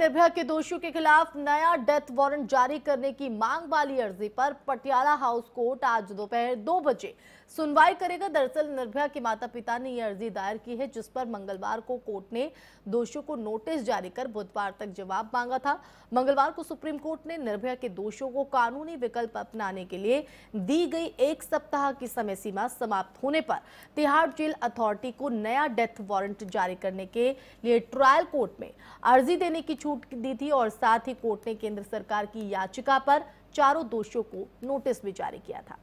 निर्भया के दोषियों के खिलाफ नया डेथ वारंट जारी करने की मांग वाली अर्जी पर पटियाला हाउस कोर्ट आज दोपहर दो बजे सुनवाई करेगा दरअसल निर्भया के माता पिता ने यह अर्जी दायर की है जिस पर मंगलवार को कोर्ट ने दोषियों को नोटिस जारी कर बुधवार तक जवाब मांगा था मंगलवार को सुप्रीम कोर्ट ने निर्भया के दोषियों को कानूनी विकल्प अपनाने के लिए दी गई एक सप्ताह की समय सीमा समाप्त होने पर तिहाड़ जेल अथॉरिटी को नया डेथ वारंट जारी करने के लिए ट्रायल कोर्ट में अर्जी देने की छूट छूट दी थी और साथ ही कोर्ट ने केंद्र सरकार की याचिका पर चारों दोषियों को नोटिस भी जारी किया था